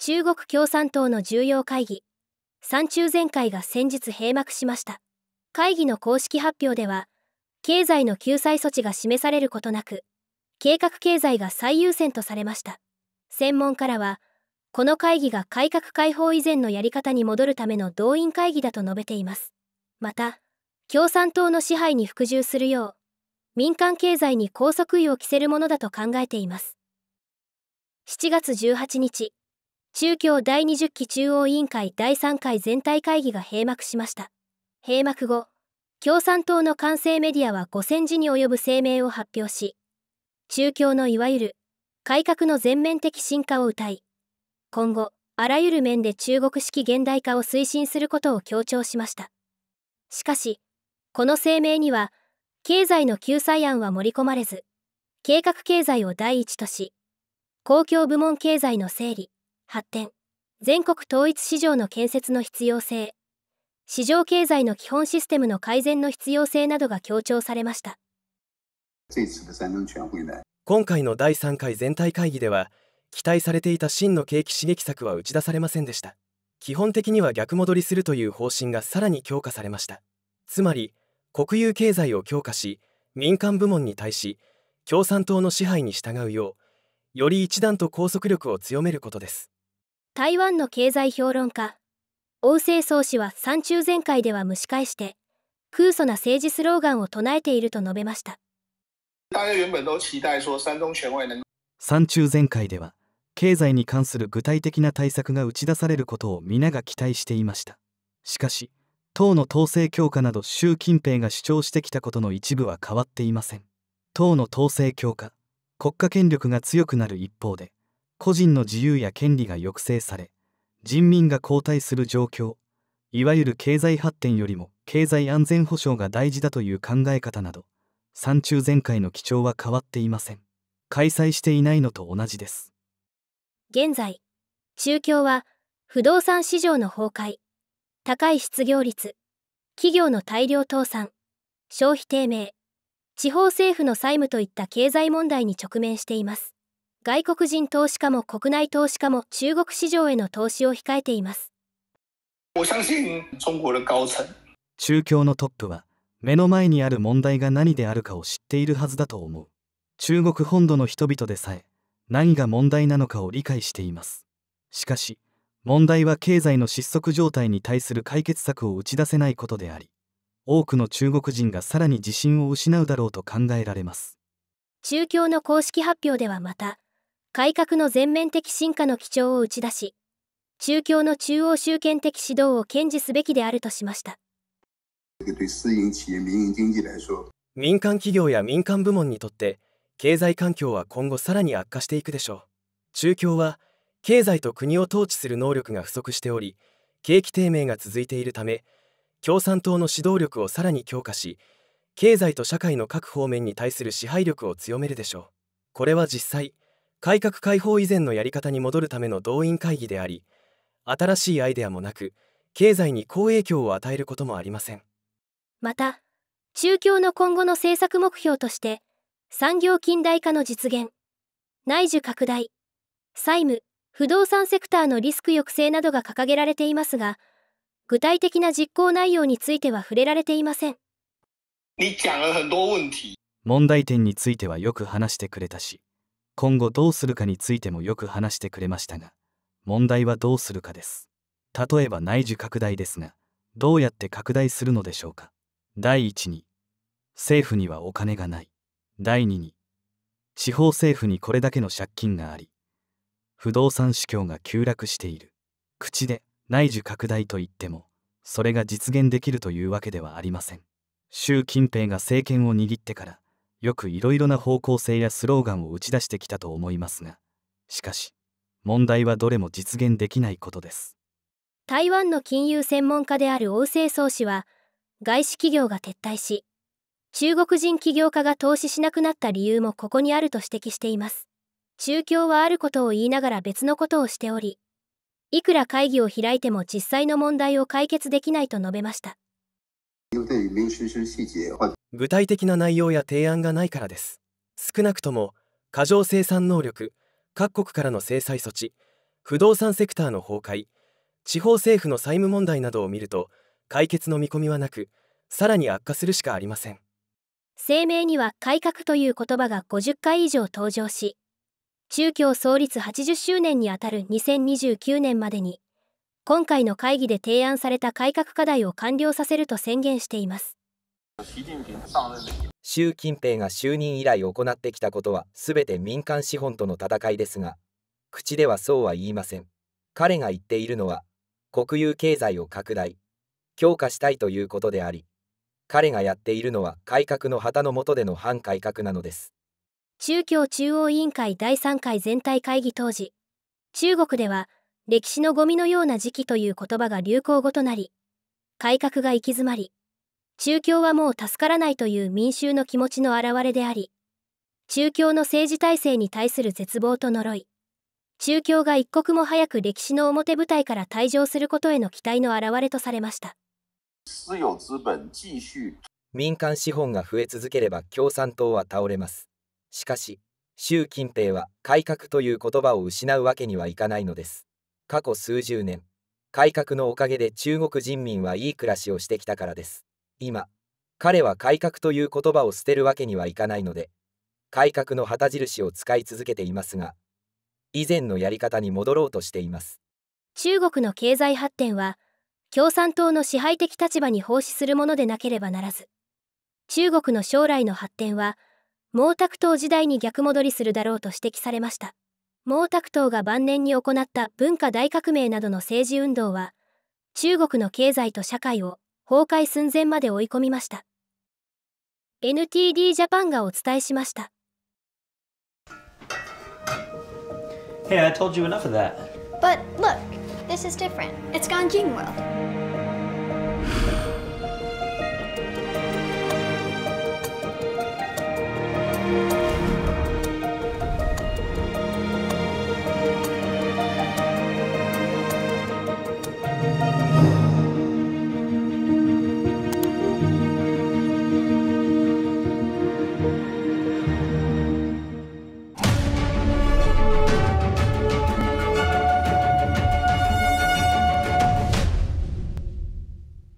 中国共産党の重要会議三中全会が先日閉幕しました会議の公式発表では経済の救済措置が示されることなく計画経済が最優先とされました専門家らはこの会議が改革開放以前のやり方に戻るための動員会議だと述べていますまた共産党の支配に服従するよう民間経済に拘束意を着せるものだと考えています7月18日中共第20期中央委員会第3回全体会議が閉幕しました閉幕後共産党の完成メディアは5000字に及ぶ声明を発表し中共のいわゆる改革の全面的進化を謳い今後あらゆる面で中国式現代化を推進することを強調しましたしかしこの声明には経済の救済案は盛り込まれず計画経済を第一とし公共部門経済の整理発展全国統一市場の建設の必要性市場経済の基本システムの改善の必要性などが強調されました今回の第3回全体会議では期待されていた真の景気刺激策は打ち出されませんでした基本的には逆戻りするという方針がさらに強化されましたつまり国有経済を強化し民間部門に対し共産党の支配に従うようより一段と拘束力を強めることです台湾の経済評論家王政宗氏は山中全会では蒸し返して空祖な政治スローガンを唱えていると述べました山中全会では経済に関する具体的な対策が打ち出されることを皆が期待していましたしかし党の統制強化など習近平が主張してきたことの一部は変わっていません党の統制強化国家権力が強くなる一方で個人の自由や権利が抑制され人民が後退する状況いわゆる経済発展よりも経済安全保障が大事だという考え方など山中全回の基調は変わっていません開催していないのと同じです現在中共は不動産市場の崩壊高い失業率企業の大量倒産消費低迷地方政府の債務といった経済問題に直面しています外国人投資家も国内投資家も中国市場への投資を控えています中共のトップは目の前にある問題が何であるかを知っているはずだと思う中国本土の人々でさえ何が問題なのかを理解していますしかし問題は経済の失速状態に対する解決策を打ち出せないことであり多くの中国人がさらに自信を失うだろうと考えられます中共の公式発表ではまた改革の全面的進化の基調を打ち出し、中共の中央集権的指導を堅持すべきであるとしました。民間企業や民間部門にとって、経済環境は今後さらに悪化していくでしょう。中共は、経済と国を統治する能力が不足しており、景気低迷が続いているため、共産党の指導力をさらに強化し、経済と社会の各方面に対する支配力を強めるでしょう。これは実際、改革開放以前のやり方に戻るための動員会議であり新しいアイデアもなく経済に好影響を与えることもありませんまた中共の今後の政策目標として産業近代化の実現内需拡大債務不動産セクターのリスク抑制などが掲げられていますが具体的な実行内容については触れられていません問題点についてはよく話してくれたし今後どうするかについてもよく話してくれましたが問題はどうするかです例えば内需拡大ですがどうやって拡大するのでしょうか第一に政府にはお金がない第二に地方政府にこれだけの借金があり不動産市況が急落している口で内需拡大と言ってもそれが実現できるというわけではありません習近平が政権を握ってからよくいろいろな方向性やスローガンを打ち出してきたと思いますがしかし問題はどれも実現できないことです台湾の金融専門家である王政総氏は外資企業が撤退し中国人起業家が投資しなくなった理由もここにあると指摘しています中共はあることを言いながら別のことをしておりいくら会議を開いても実際の問題を解決できないと述べました具体的な内容や提案がないからです少なくとも過剰生産能力各国からの制裁措置不動産セクターの崩壊地方政府の債務問題などを見ると解決の見込みはなくさらに悪化するしかありません声明には改革という言葉が50回以上登場し中共創立80周年にあたる2029年までに今回の会議で提案された改革課題を完了させると宣言しています習近平が就任以来行ってきたことは全て民間資本との戦いですが口ではそうは言いません彼が言っているのは国有経済を拡大強化したいということであり彼がやっているのは改革の旗の下での反改革なのです中共中央委員会第3回全体会議当時中国では歴史のゴミのような時期という言葉が流行語となり、改革が行き詰まり、中共はもう助からないという民衆の気持ちの表れであり、中共の政治体制に対する絶望と呪い、中共が一刻も早く歴史の表舞台から退場することへの期待の表れとされました。民間資本が増え続ければ共産党は倒れます。しかし、習近平は改革という言葉を失うわけにはいかないのです。過去数十年改革のおかげで中国人民はいい暮らしをしてきたからです今彼は改革という言葉を捨てるわけにはいかないので改革の旗印を使い続けていますが以前のやり方に戻ろうとしています中国の経済発展は共産党の支配的立場に奉仕するものでなければならず中国の将来の発展は毛沢東時代に逆戻りするだろうと指摘されました毛沢東が晩年に行った文化大革命などの政治運動は中国の経済と社会を崩壊寸前まで追い込みました NTD ジャパンがお伝えしました Hey, I told you enough of that. But look, this is different. It's Ganjing World.